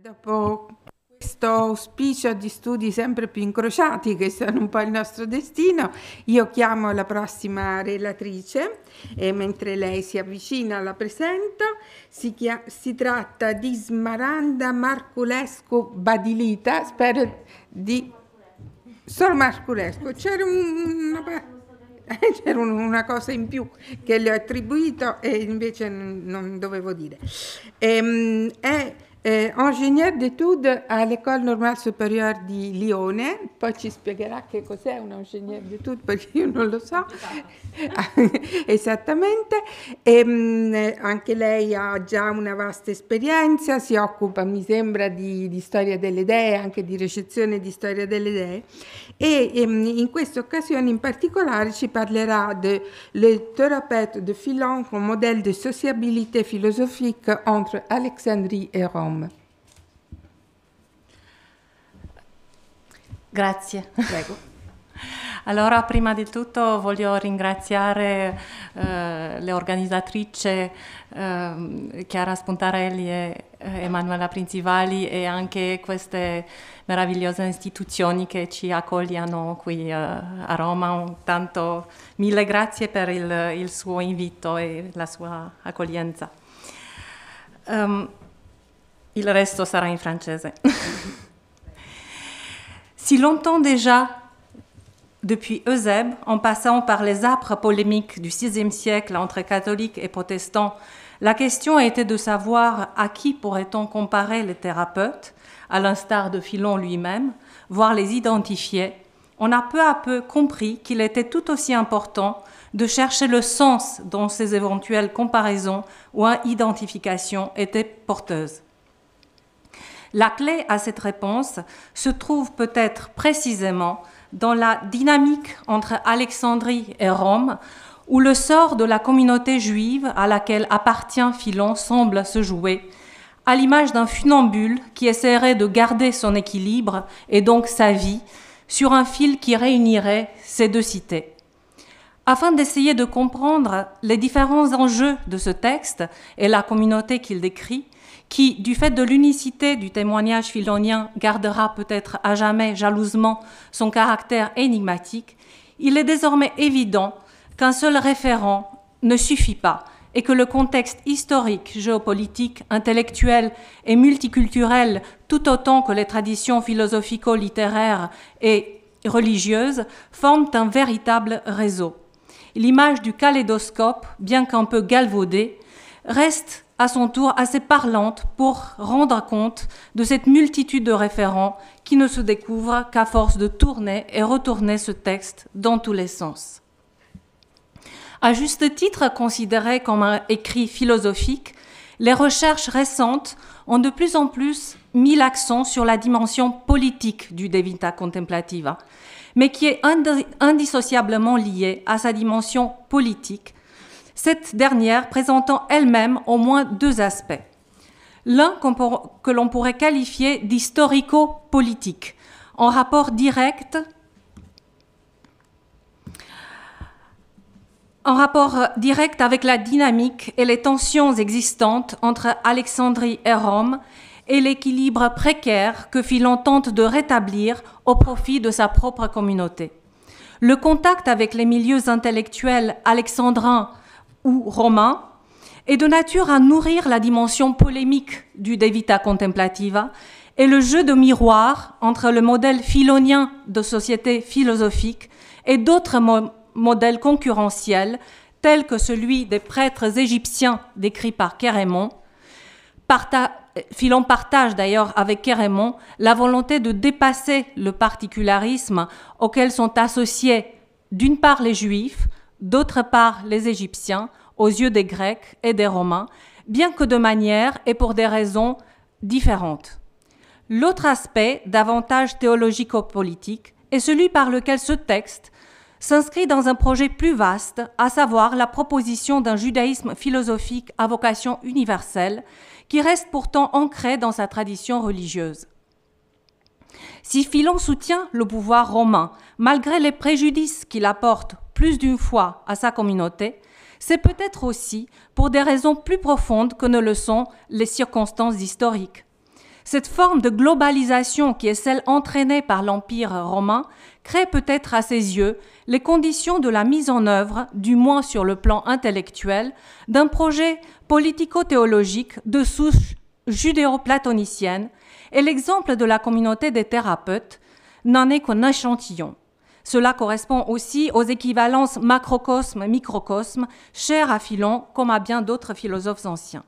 Dopo questo auspicio di studi sempre più incrociati che sono un po' il nostro destino, io chiamo la prossima relatrice e mentre lei si avvicina la presento. Si, chia- si tratta di Smaranda Marculescu Badilita, spero di... Solo Marculescu, c'era una c'era una cosa in più che le ho attribuito e invece non dovevo dire. Ehm, è eh, ingegnere d'études all'École Normale Supérieure di Lione, poi ci spiegherà che cos'è un ingegnere d'études perché io non lo so. Esattamente, e, ehm, mh, anche lei ha già una vasta esperienza, si occupa mi sembra di, di storia delle idee, anche di ricezione di storia delle idee e, e ehm, in questa occasione in particolare ci parlerà de Le thérapeute de Filon comme modello di sociabilité philosophique entre Alexandrie e Rome. Grazie. Prego. Allora, prima di tutto voglio ringraziare eh, le organizzatrici eh, Chiara Spuntarelli e eh, Emanuela Principali e anche queste meravigliose istituzioni che ci accogliano qui eh, a Roma. Tanto mille grazie per il, il, suo invito e la sua accoglienza. Um, il resto sarà in francese. si longtemps déjà depuis Eusèbe, en passant par les âpres polémiques du VIe siècle entre catholiques et protestants, la question était de savoir à qui pourrait-on comparer les thérapeutes, à l'instar de Philon lui-même, voire les identifier. On a peu à peu compris qu'il était tout aussi important de chercher le sens dont ces éventuelles comparaisons ou identifications étaient porteuses. La clé à cette réponse se trouve peut-être précisément dans la dynamique entre Alexandrie et Rome, où le sort de la communauté juive à laquelle appartient Philon semble se jouer, à l'image d'un funambule qui essaierait de garder son équilibre et donc sa vie sur un fil qui réunirait ces deux cités. Afin d'essayer de comprendre les différents enjeux de ce texte et la communauté qu'il décrit, qui, du fait de l'unicité du témoignage philonien, gardera peut-être à jamais jalousement son caractère énigmatique, il est désormais évident qu'un seul référent ne suffit pas et que le contexte historique, géopolitique, intellectuel et multiculturel, tout autant que les traditions philosophico-littéraires et religieuses, forment un véritable réseau. L'image du kaléidoscope, bien qu'un peu galvaudée, reste à son tour assez parlante pour rendre compte de cette multitude de référents qui ne se découvrent qu'à force de tourner et retourner ce texte dans tous les sens. À juste titre considéré comme un écrit philosophique, les recherches récentes ont de plus en plus mis l'accent sur la dimension politique du De Contemplativa, mais qui est indissociablement liée à sa dimension politique cette dernière présentant elle-même au moins deux aspects. L'un que l'on pourrait qualifier d'historico-politique, en rapport direct en rapport direct avec la dynamique et les tensions existantes entre Alexandrie et Rome et l'équilibre précaire que fit l'entente de rétablir au profit de sa propre communauté. Le contact avec les milieux intellectuels alexandrins ou romain, est de nature à nourrir la dimension polémique du De Vita Contemplativa et le jeu de miroir entre le modèle philonien de société philosophique et d'autres modèles concurrentiels tels que celui des prêtres égyptiens décrit par Kérémon. Philon partage d'ailleurs avec Kérémon la volonté de dépasser le particularisme auquel sont associés d'une part les juifs, d'autre part les Égyptiens, aux yeux des Grecs et des Romains, bien que de manière et pour des raisons différentes. L'autre aspect, davantage théologico-politique, est celui par lequel ce texte s'inscrit dans un projet plus vaste, à savoir la proposition d'un judaïsme philosophique à vocation universelle, qui reste pourtant ancré dans sa tradition religieuse. Si Philon soutient le pouvoir romain, malgré les préjudices qu'il apporte plus d'une fois à sa communauté, c'est peut-être aussi pour des raisons plus profondes que ne le sont les circonstances historiques. Cette forme de globalisation qui est celle entraînée par l'Empire romain crée peut-être à ses yeux les conditions de la mise en œuvre, du moins sur le plan intellectuel, d'un projet politico-théologique de souche judéo-platonicienne et l'exemple de la communauté des thérapeutes n'en est qu'un échantillon. Cela correspond aussi aux équivalences macrocosme-microcosme, chères à Philon comme à bien d'autres philosophes anciens.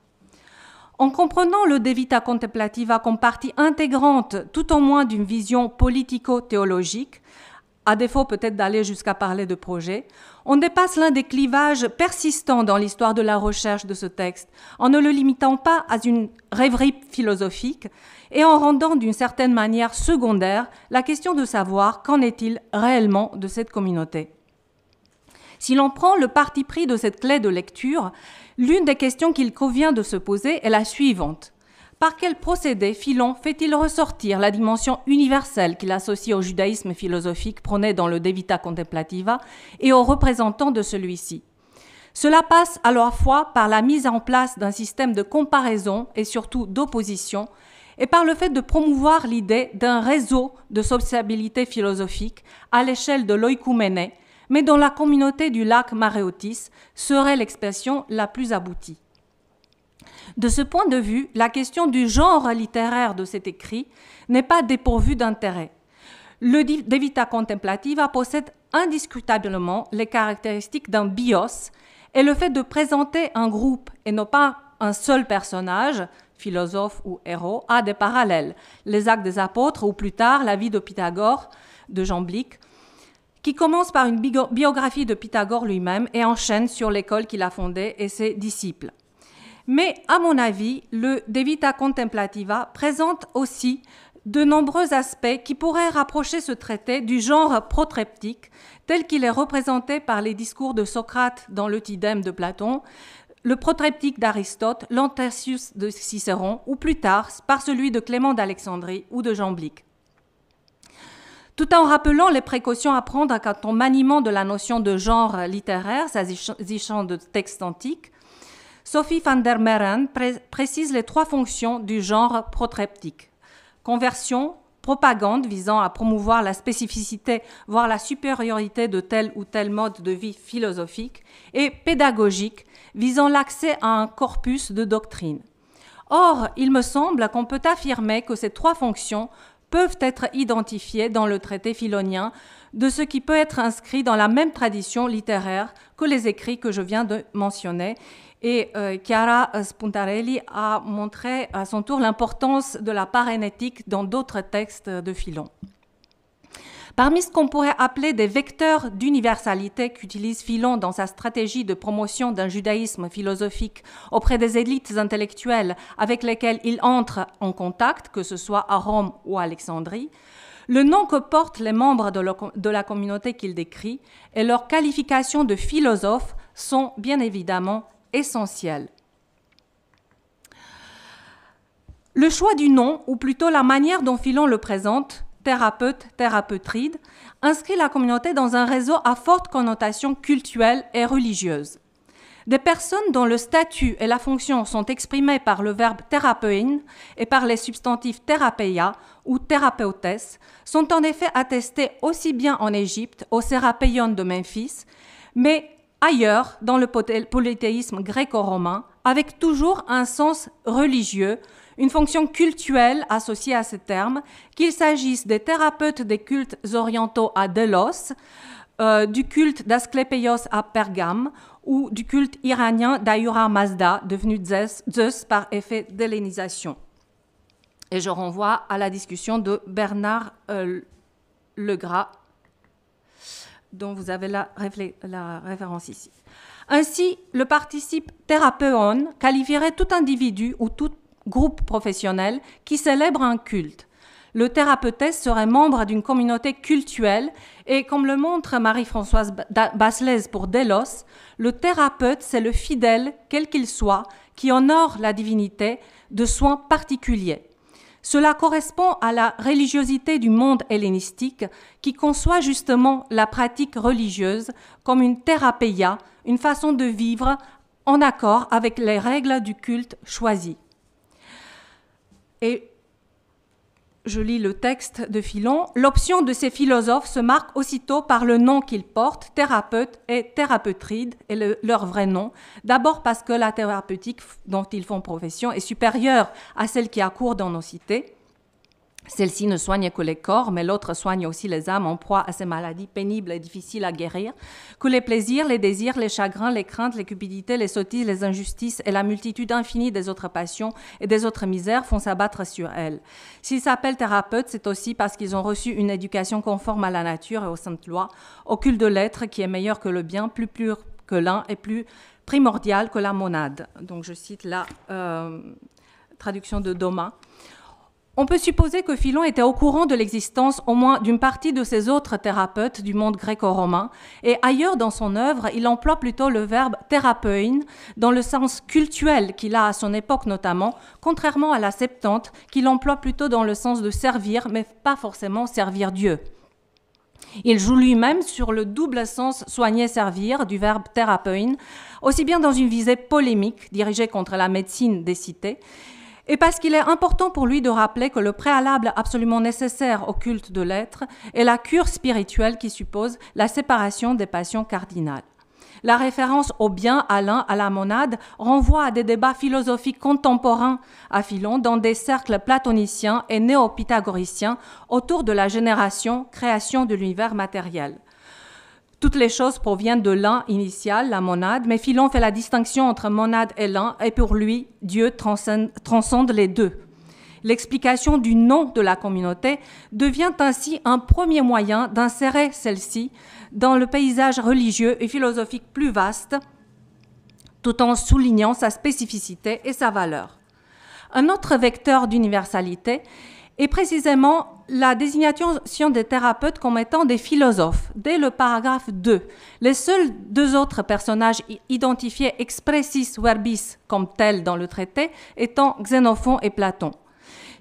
En comprenant le De Vita Contemplativa comme partie intégrante, tout au moins d'une vision politico-théologique, à défaut peut-être d'aller jusqu'à parler de projet, on dépasse l'un des clivages persistants dans l'histoire de la recherche de ce texte, en ne le limitant pas à une rêverie philosophique et en rendant d'une certaine manière secondaire la question de savoir qu'en est-il réellement de cette communauté. Si l'on prend le parti pris de cette clé de lecture, l'une des questions qu'il convient de se poser est la suivante. Par quel procédé Philon fait-il ressortir la dimension universelle qu'il associe au judaïsme philosophique prôné dans le Devita Vita Contemplativa et aux représentants de celui-ci Cela passe à la fois par la mise en place d'un système de comparaison et surtout d'opposition et par le fait de promouvoir l'idée d'un réseau de sociabilité philosophique à l'échelle de l'Oikumene, mais dont la communauté du lac Maréotis serait l'expression la plus aboutie. De ce point de vue, la question du genre littéraire de cet écrit n'est pas dépourvue d'intérêt. Le d'Evita Contemplativa possède indiscutablement les caractéristiques d'un bios et le fait de présenter un groupe et non pas un seul personnage, philosophe ou héros, a des parallèles. Les actes des apôtres ou plus tard la vie de Pythagore, de Jean Blic, qui commence par une biographie de Pythagore lui-même et enchaîne sur l'école qu'il a fondée et ses disciples. Mais à mon avis, le De Vita Contemplativa présente aussi de nombreux aspects qui pourraient rapprocher ce traité du genre protreptique tel qu'il est représenté par les discours de Socrate dans le Tidème de Platon, le protreptique d'Aristote, l'Antercius de Cicéron ou plus tard par celui de Clément d'Alexandrie ou de Jean Blic. Tout en rappelant les précautions à prendre quand on maniement de la notion de genre littéraire s'agissant de textes antiques, Sophie van der Meeren précise les trois fonctions du genre protreptique. Conversion, propagande visant à promouvoir la spécificité, voire la supériorité de tel ou tel mode de vie philosophique, et pédagogique visant l'accès à un corpus de doctrine. Or, il me semble qu'on peut affirmer que ces trois fonctions peuvent être identifiées dans le traité philonien de ce qui peut être inscrit dans la même tradition littéraire que les écrits que je viens de mentionner et euh, Chiara euh, Spuntarelli a montré à son tour l'importance de la parénétique dans d'autres textes de Philon. Parmi ce qu'on pourrait appeler des vecteurs d'universalité qu'utilise Philon dans sa stratégie de promotion d'un judaïsme philosophique auprès des élites intellectuelles avec lesquelles il entre en contact, que ce soit à Rome ou à Alexandrie, le nom que portent les membres de, de la communauté qu'il décrit et leur qualification de philosophe sont bien évidemment Essentiel. Le choix du nom, ou plutôt la manière dont Philon le présente, thérapeute, thérapeutride, inscrit la communauté dans un réseau à forte connotation culturelle et religieuse. Des personnes dont le statut et la fonction sont exprimés par le verbe thérapeuine et par les substantifs thérapeia ou thérapeutes, sont en effet attestés aussi bien en Égypte, au Sérapeion de Memphis, mais ailleurs dans le polythéisme gréco-romain, avec toujours un sens religieux, une fonction cultuelle associée à ces termes, qu'il s'agisse des thérapeutes des cultes orientaux à Delos, euh, du culte d'Asclépios à Pergame ou du culte iranien d'Ayura Mazda, devenu Zeus, par effet d'hellénisation. Et je renvoie à la discussion de Bernard euh, Legras dont vous avez la, référence ici. Ainsi, le participe thérapeon qualifierait tout individu ou tout groupe professionnel qui célèbre un culte. Le thérapeute serait membre d'une communauté cultuelle et, comme le montre Marie-Françoise Basselès pour Delos, le thérapeute, c'est le fidèle, quel qu'il soit, qui honore la divinité de soins particuliers. Cela correspond à la religiosité du monde hellénistique qui conçoit justement la pratique religieuse comme une thérapeia, une façon de vivre en accord avec les règles du culte choisi. Et je lis le texte de filon l'option de ces philosophes se marque aussitôt par le nom qu'ils portent, thérapeute et thérapeutride, et leur vrai nom. D'abord parce que la thérapeutique dont ils font profession est supérieure à celle qui a cours dans nos cités. Celle-ci ne soigne que les corps, mais l'autre soigne aussi les âmes en proie à ces maladies pénibles et difficiles à guérir, que les plaisirs, les désirs, les chagrins, les craintes, les cupidités, les sottises, les injustices et la multitude infinie des autres passions et des autres misères font s'abattre sur elle. S'ils s'appellent thérapeutes, c'est aussi parce qu'ils ont reçu une éducation conforme à la nature et aux saintes lois, au culte de l'être qui est meilleur que le bien, plus pur que l'un et plus primordial que la monade. Donc je cite la euh, traduction de Doma. On peut supposer que Philon était au courant de l'existence au moins d'une partie de ses autres thérapeutes du monde gréco-romain, et ailleurs dans son œuvre, il emploie plutôt le verbe thérapein dans le sens cultuel qu'il a à son époque notamment, contrairement à la Septante qu'il emploie plutôt dans le sens de servir, mais pas forcément servir Dieu. Il joue lui-même sur le double sens soigner-servir du verbe thérapein, aussi bien dans une visée polémique dirigée contre la médecine des cités, et parce qu'il est important pour lui de rappeler que le préalable absolument nécessaire au culte de l'être est la cure spirituelle qui suppose la séparation des passions cardinales. La référence au bien, à l'un, à la monade, renvoie à des débats philosophiques contemporains à Filon dans des cercles platoniciens et néo-pythagoriciens autour de la génération, création de l'univers matériel. Toutes les choses proviennent de l'un initial, la monade, mais Philon fait la distinction entre monade et l'un, et pour lui, Dieu transcende, transcende les deux. L'explication du nom de la communauté devient ainsi un premier moyen d'insérer celle-ci dans le paysage religieux et philosophique plus vaste, tout en soulignant sa spécificité et sa valeur. Un autre vecteur d'universalité et précisément la désignation des thérapeutes comme étant des philosophes, dès le paragraphe 2. Les seuls deux autres personnages identifiés expressis verbis comme tels dans le traité étant Xénophon et Platon.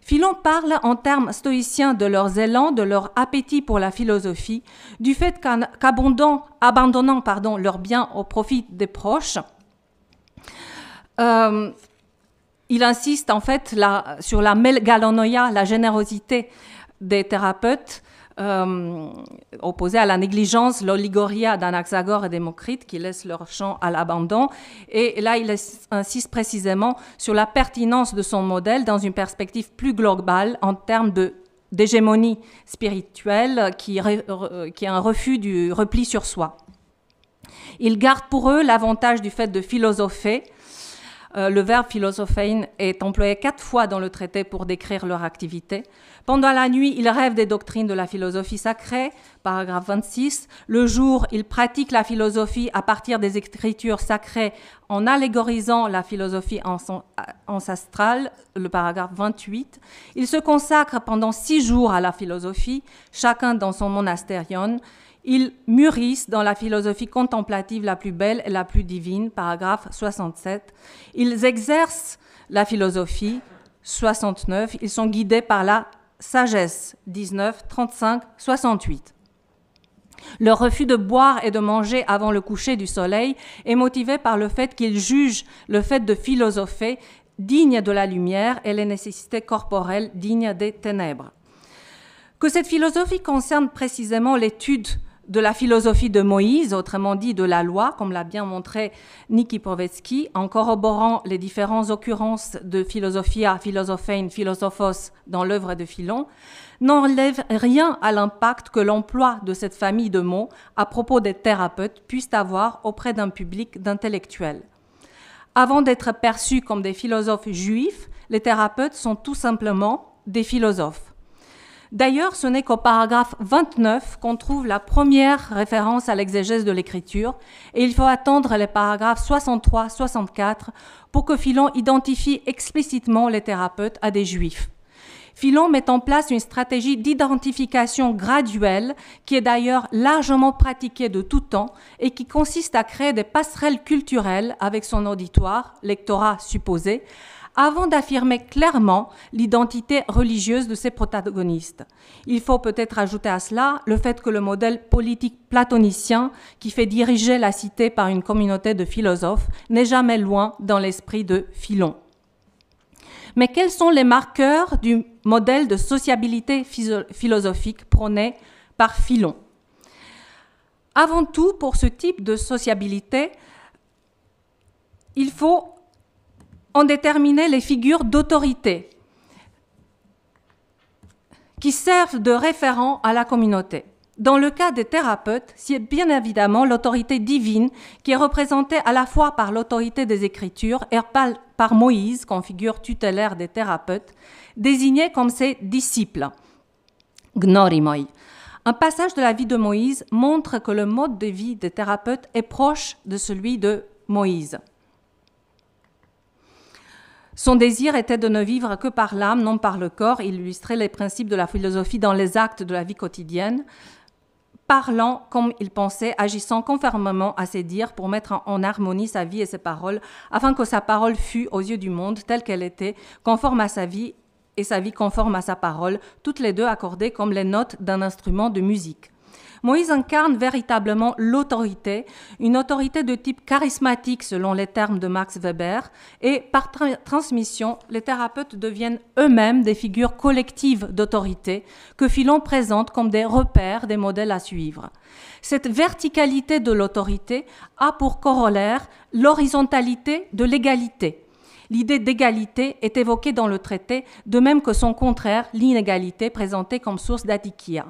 Philon parle en termes stoïciens de leurs élans, de leur appétit pour la philosophie, du fait qu'abandonnant abandonnant, pardon, leurs biens au profit des proches, euh, il insiste en fait sur la galanoia, la générosité des thérapeutes, euh, opposée à la négligence, l'oligoria d'Anaxagore et Démocrite, qui laissent leur champ à l'abandon. Et là, il insiste précisément sur la pertinence de son modèle dans une perspective plus globale en termes de d'hégémonie spirituelle qui, qui est un refus du repli sur soi. Il garde pour eux l'avantage du fait de philosopher, euh, le verbe philosophain est employé quatre fois dans le traité pour décrire leur activité. Pendant la nuit, ils rêvent des doctrines de la philosophie sacrée, paragraphe 26. Le jour, ils pratiquent la philosophie à partir des écritures sacrées en allégorisant la philosophie ancestrale, le paragraphe 28. Ils se consacrent pendant six jours à la philosophie, chacun dans son monastérium. Ils mûrissent dans la philosophie contemplative la plus belle et la plus divine, paragraphe 67. Ils exercent la philosophie, 69. Ils sont guidés par la sagesse, 19, 35, 68. Leur refus de boire et de manger avant le coucher du soleil est motivé par le fait qu'ils jugent le fait de philosopher digne de la lumière et les nécessités corporelles dignes des ténèbres. Que cette philosophie concerne précisément l'étude de la philosophie de Moïse, autrement dit de la loi, comme l'a bien montré Niki Povetsky, en corroborant les différentes occurrences de philosophia, philosophein, philosophos dans l'œuvre de Philon, n'enlève rien à l'impact que l'emploi de cette famille de mots à propos des thérapeutes puisse avoir auprès d'un public d'intellectuels. Avant d'être perçus comme des philosophes juifs, les thérapeutes sont tout simplement des philosophes. D'ailleurs, ce n'est qu'au paragraphe 29 qu'on trouve la première référence à l'exégèse de l'écriture, et il faut attendre les paragraphes 63-64 pour que Philon identifie explicitement les thérapeutes à des juifs. Philon met en place une stratégie d'identification graduelle qui est d'ailleurs largement pratiquée de tout temps et qui consiste à créer des passerelles culturelles avec son auditoire, lectorat supposé, avant d'affirmer clairement l'identité religieuse de ses protagonistes. Il faut peut-être ajouter à cela le fait que le modèle politique platonicien qui fait diriger la cité par une communauté de philosophes n'est jamais loin dans l'esprit de Philon. Mais quels sont les marqueurs du modèle de sociabilité philosophique prôné par Filon? Avant tout, pour ce type de sociabilité, il faut en déterminer les figures d'autorité qui servent de référent à la communauté. Dans le cas des thérapeutes, c'est bien évidemment l'autorité divine qui est représentée à la fois par l'autorité des Écritures et par Moïse, qu'on figure tutélaire des thérapeutes, désigné comme ses disciples. Gnorimoi. Un passage de la vie de Moïse montre que le mode de vie des thérapeutes est proche de celui de Moïse. Son désir était de ne vivre que par l'âme, non par le corps. Il illustrait les principes de la philosophie dans les actes de la vie quotidienne parlant comme il pensait, agissant conformément à ses dires pour mettre en harmonie sa vie et ses paroles, afin que sa parole fût aux yeux du monde telle qu'elle était, conforme à sa vie et sa vie conforme à sa parole, toutes les deux accordées comme les notes d'un instrument de musique. Moïse incarne véritablement l'autorité, une autorité de type charismatique selon les termes de Max Weber, et par transmission, les thérapeutes deviennent eux-mêmes des figures collectives d'autorité que Philon présente comme des repères, des modèles à suivre. Cette verticalité de l'autorité a pour corollaire l'horizontalité de l'égalité. L'idée d'égalité est évoquée dans le traité, de même que son contraire, l'inégalité, présentée comme source d'Atikia.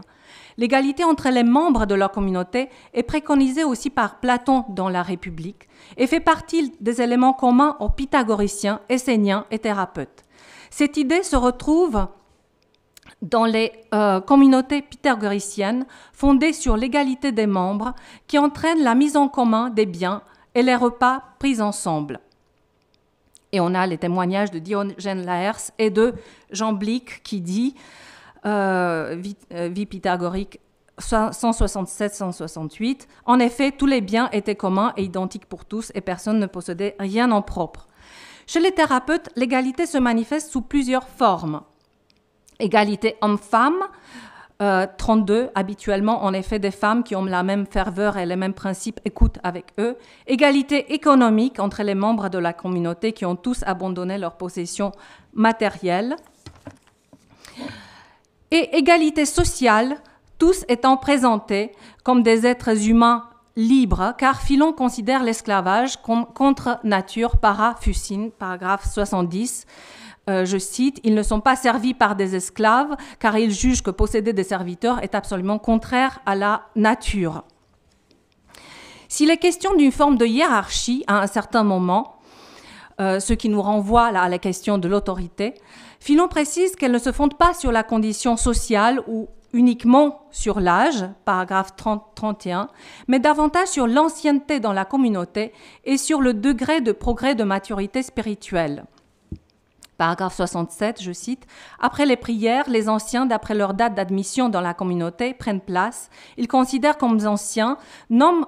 L'égalité entre les membres de leur communauté est préconisée aussi par Platon dans La République et fait partie des éléments communs aux pythagoriciens, esséniens et thérapeutes. Cette idée se retrouve dans les euh, communautés pythagoriciennes fondées sur l'égalité des membres qui entraîne la mise en commun des biens et les repas pris ensemble. Et on a les témoignages de Diogène Laërce et de Jean Blic qui dit euh, euh, vie, pythagorique 167-168. En effet, tous les biens étaient communs et identiques pour tous et personne ne possédait rien en propre. Chez les thérapeutes, l'égalité se manifeste sous plusieurs formes. Égalité homme-femme, 32, euh, habituellement en effet des femmes qui ont la même ferveur et les mêmes principes écoutent avec eux. Égalité économique entre les membres de la communauté qui ont tous abandonné leurs possessions matérielles et égalité sociale, tous étant présentés comme des êtres humains libres, car Philon considère l'esclavage comme contre nature, para paragraphe 70. Euh, je cite, ils ne sont pas servis par des esclaves, car ils jugent que posséder des serviteurs est absolument contraire à la nature. S'il est question d'une forme de hiérarchie à un certain moment, euh, ce qui nous renvoie à la question de l'autorité, Philon précise qu'elle ne se fonde pas sur la condition sociale ou uniquement sur l'âge, paragraphe 31, mais davantage sur l'ancienneté dans la communauté et sur le degré de progrès de maturité spirituelle. Paragraphe 67, je cite, Après les prières, les anciens, d'après leur date d'admission dans la communauté, prennent place. Ils considèrent comme anciens non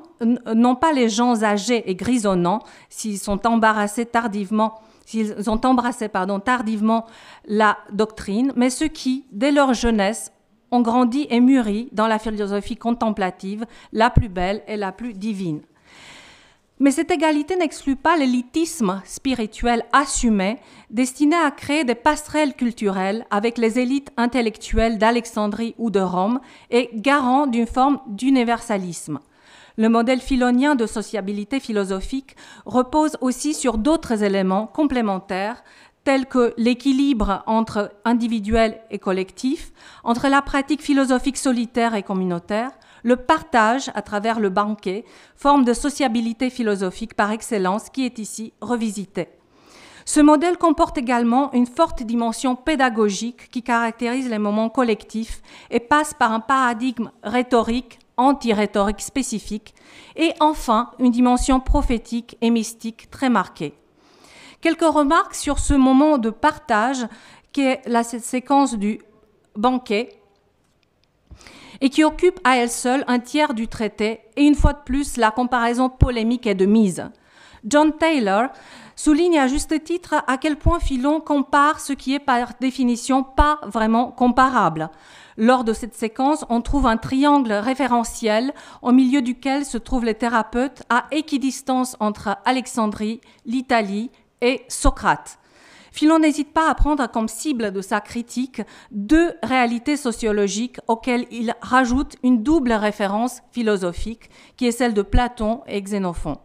pas les gens âgés et grisonnants, s'ils sont embarrassés tardivement s'ils ont embrassé pardon, tardivement la doctrine, mais ceux qui, dès leur jeunesse, ont grandi et mûri dans la philosophie contemplative, la plus belle et la plus divine. Mais cette égalité n'exclut pas l'élitisme spirituel assumé, destiné à créer des passerelles culturelles avec les élites intellectuelles d'Alexandrie ou de Rome et garant d'une forme d'universalisme. Le modèle philonien de sociabilité philosophique repose aussi sur d'autres éléments complémentaires tels que l'équilibre entre individuel et collectif, entre la pratique philosophique solitaire et communautaire, le partage à travers le banquet, forme de sociabilité philosophique par excellence qui est ici revisitée. Ce modèle comporte également une forte dimension pédagogique qui caractérise les moments collectifs et passe par un paradigme rhétorique anti-rhétorique spécifique, et enfin une dimension prophétique et mystique très marquée. Quelques remarques sur ce moment de partage est la séquence du banquet et qui occupe à elle seule un tiers du traité, et une fois de plus, la comparaison polémique est de mise. John Taylor souligne à juste titre à quel point Philon compare ce qui est par définition pas vraiment comparable. Lors de cette séquence, on trouve un triangle référentiel au milieu duquel se trouvent les thérapeutes à équidistance entre Alexandrie, l'Italie et Socrate. Philon n'hésite pas à prendre comme cible de sa critique deux réalités sociologiques auxquelles il rajoute une double référence philosophique, qui est celle de Platon et Xénophon.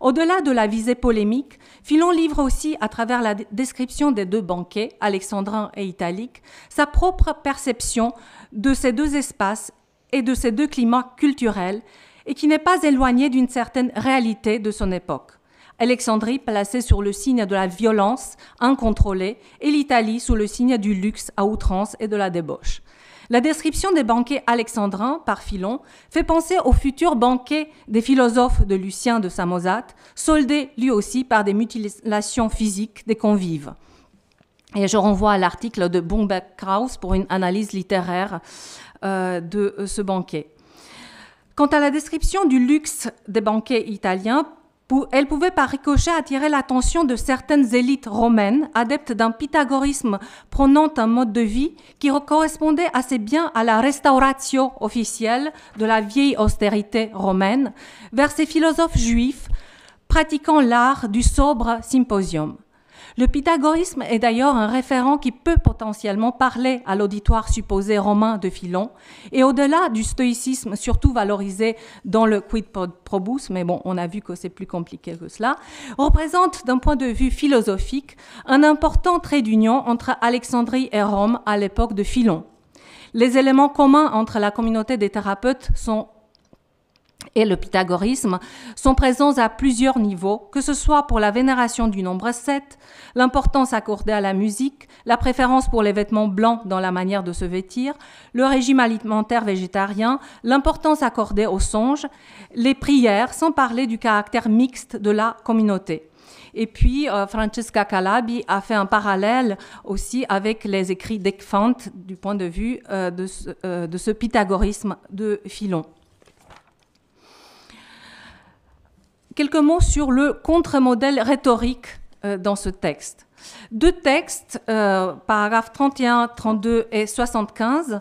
Au-delà de la visée polémique, Philon livre aussi, à travers la description des deux banquets, alexandrin et italique, sa propre perception de ces deux espaces et de ces deux climats culturels, et qui n'est pas éloignée d'une certaine réalité de son époque. Alexandrie placée sur le signe de la violence incontrôlée et l'Italie sous le signe du luxe à outrance et de la débauche. La description des banquets alexandrins par Philon fait penser au futur banquet des philosophes de Lucien de Samosate, soldé lui aussi par des mutilations physiques des convives. Et je renvoie à l'article de bumbeck Krauss pour une analyse littéraire euh, de euh, ce banquet. Quant à la description du luxe des banquets italiens, elle pouvait par ricochet attirer l'attention de certaines élites romaines, adeptes d'un pythagorisme prônant un mode de vie qui correspondait assez bien à la restauratio officielle de la vieille austérité romaine, vers ces philosophes juifs pratiquant l'art du sobre symposium. Le pythagorisme est d'ailleurs un référent qui peut potentiellement parler à l'auditoire supposé romain de Philon, et au-delà du stoïcisme, surtout valorisé dans le quid probus, mais bon, on a vu que c'est plus compliqué que cela, représente d'un point de vue philosophique un important trait d'union entre Alexandrie et Rome à l'époque de Philon. Les éléments communs entre la communauté des thérapeutes sont et le pythagorisme sont présents à plusieurs niveaux, que ce soit pour la vénération du nombre 7, l'importance accordée à la musique, la préférence pour les vêtements blancs dans la manière de se vêtir, le régime alimentaire végétarien, l'importance accordée aux songes, les prières, sans parler du caractère mixte de la communauté. Et puis, euh, Francesca Calabi a fait un parallèle aussi avec les écrits d'Ekfant du point de vue euh, de, ce, euh, de ce pythagorisme de Philon. quelques mots sur le contre-modèle rhétorique euh, dans ce texte. Deux textes, euh, paragraphes 31, 32 et 75,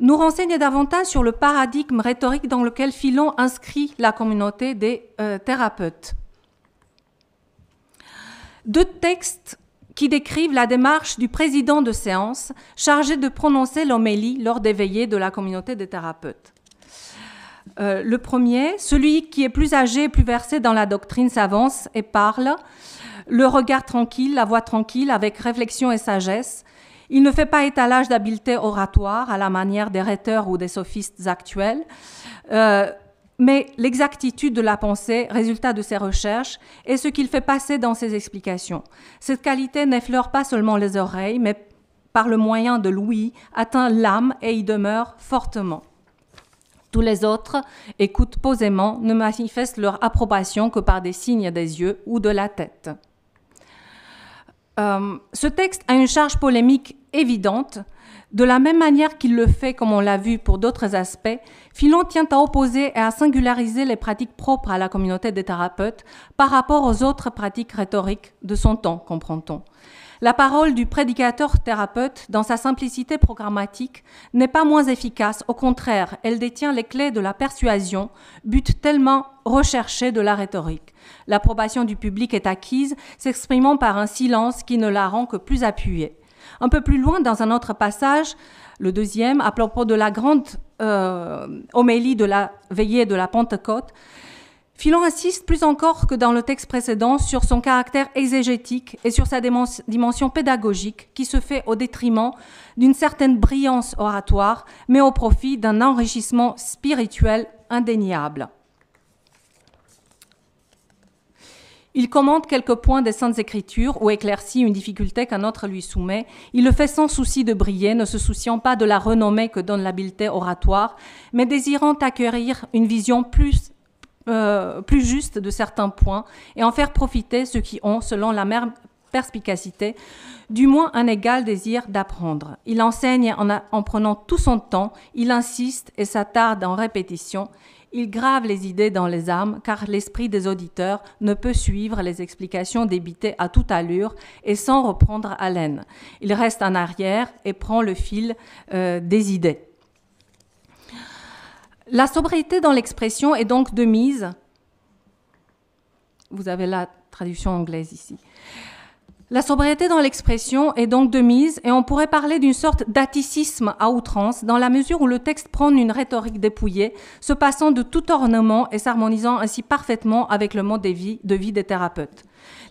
nous renseignent davantage sur le paradigme rhétorique dans lequel Philon inscrit la communauté des euh, thérapeutes. Deux textes qui décrivent la démarche du président de séance chargé de prononcer l'homélie lors des veillées de la communauté des thérapeutes. Euh, le premier, celui qui est plus âgé, et plus versé dans la doctrine, s'avance et parle, le regard tranquille, la voix tranquille, avec réflexion et sagesse. Il ne fait pas étalage d'habileté oratoire à la manière des rhéteurs ou des sophistes actuels, euh, mais l'exactitude de la pensée, résultat de ses recherches, est ce qu'il fait passer dans ses explications. Cette qualité n'effleure pas seulement les oreilles, mais par le moyen de l'ouïe, atteint l'âme et y demeure fortement. Tous les autres écoutent posément, ne manifestent leur approbation que par des signes des yeux ou de la tête. Euh, ce texte a une charge polémique évidente. De la même manière qu'il le fait, comme on l'a vu pour d'autres aspects, Philon tient à opposer et à singulariser les pratiques propres à la communauté des thérapeutes par rapport aux autres pratiques rhétoriques de son temps, comprend-on. La parole du prédicateur-thérapeute, dans sa simplicité programmatique, n'est pas moins efficace. Au contraire, elle détient les clés de la persuasion, but tellement recherché de la rhétorique. L'approbation du public est acquise, s'exprimant par un silence qui ne la rend que plus appuyée. Un peu plus loin, dans un autre passage, le deuxième, à propos de la grande euh, homélie de la veillée de la Pentecôte, Philon insiste plus encore que dans le texte précédent sur son caractère exégétique et sur sa dimension pédagogique qui se fait au détriment d'une certaine brillance oratoire, mais au profit d'un enrichissement spirituel indéniable. Il commente quelques points des Saintes Écritures ou éclaircit une difficulté qu'un autre lui soumet. Il le fait sans souci de briller, ne se souciant pas de la renommée que donne l'habileté oratoire, mais désirant acquérir une vision plus euh, plus juste de certains points et en faire profiter ceux qui ont, selon la même perspicacité, du moins un égal désir d'apprendre. Il enseigne en, prenant tout son temps, il insiste et s'attarde en répétition, il grave les idées dans les âmes car l'esprit des auditeurs ne peut suivre les explications débitées à toute allure et sans reprendre haleine. Il reste en arrière et prend le fil euh, des idées. La sobriété dans l'expression est donc de mise. Vous avez la traduction anglaise ici. La sobriété dans l'expression est donc de mise et on pourrait parler d'une sorte d'atticisme à outrance dans la mesure où le texte prend une rhétorique dépouillée, se passant de tout ornement et s'harmonisant ainsi parfaitement avec le mode de de vie des thérapeutes.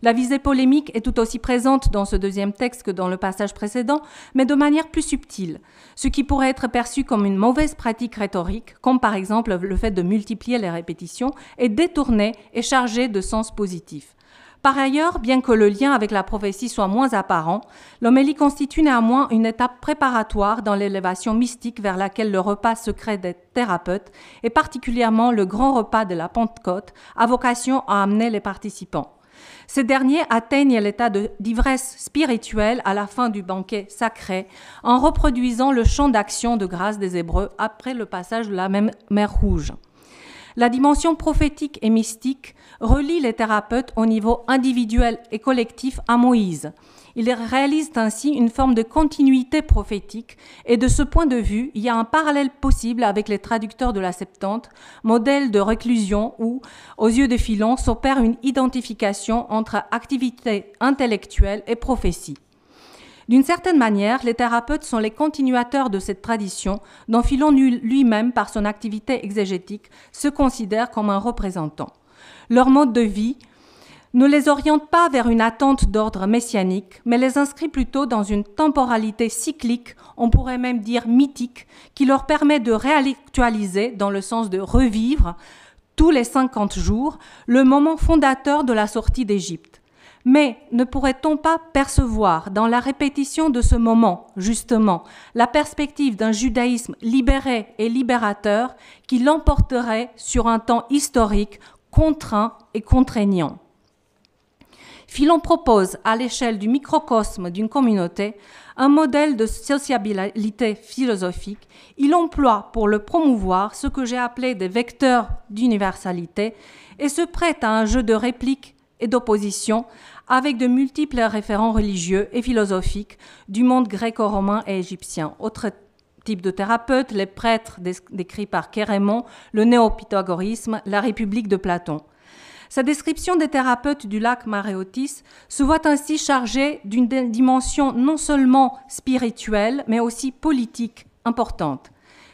La visée polémique est tout aussi présente dans ce deuxième texte que dans le passage précédent, mais de manière plus subtile, ce qui pourrait être perçu comme une mauvaise pratique rhétorique, comme par exemple le fait de multiplier les répétitions, est détourné et chargé de sens positif. Par ailleurs, bien que le lien avec la prophétie soit moins apparent, l'homélie constitue néanmoins une étape préparatoire dans l'élévation mystique vers laquelle le repas secret des thérapeutes, et particulièrement le grand repas de la Pentecôte, a vocation à amener les participants. Ces derniers atteignent l'état d'ivresse spirituelle à la fin du banquet sacré en reproduisant le champ d'action de grâce des Hébreux après le passage de la même mer Rouge la dimension prophétique et mystique relie les thérapeutes au niveau individuel et collectif à Moïse. Ils réalisent ainsi une forme de continuité prophétique et de ce point de vue, il y a un parallèle possible avec les traducteurs de la Septante, modèle de réclusion où, aux yeux de Philon, s'opère une identification entre activité intellectuelle et prophétie. D'une certaine manière, les thérapeutes sont les continuateurs de cette tradition dont Philon lui-même, par son activité exégétique, se considère comme un représentant. Leur mode de vie ne les oriente pas vers une attente d'ordre messianique, mais les inscrit plutôt dans une temporalité cyclique, on pourrait même dire mythique, qui leur permet de réactualiser, dans le sens de revivre, tous les 50 jours, le moment fondateur de la sortie d'Égypte mais ne pourrait-on pas percevoir dans la répétition de ce moment, justement, la perspective d'un judaïsme libéré et libérateur qui l'emporterait sur un temps historique contraint et contraignant Philon propose, à l'échelle du microcosme d'une communauté, un modèle de sociabilité philosophique. Il emploie pour le promouvoir ce que j'ai appelé des vecteurs d'universalité et se prête à un jeu de répliques et d'opposition avec de multiples référents religieux et philosophiques du monde gréco-romain et égyptien. Autre type de thérapeute, les prêtres décrits par Kérémon, le néopythagorisme, la République de Platon. Sa description des thérapeutes du lac Maréotis se voit ainsi chargée d'une dimension non seulement spirituelle, mais aussi politique importante.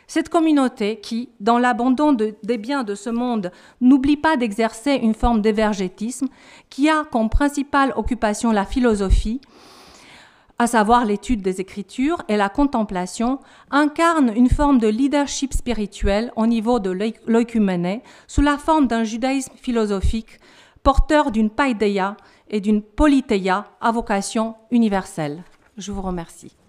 Cette communauté qui, dans l'abandon des biens de ce monde, n'oublie pas d'exercer une forme d'évergétisme, qui a comme principale occupation la philosophie, à savoir l'étude des Écritures et la contemplation, incarne une forme de leadership spirituel au niveau de l'oïcuméné, sous la forme d'un judaïsme philosophique porteur d'une païdéia et d'une polythéia à vocation universelle. Je vous remercie.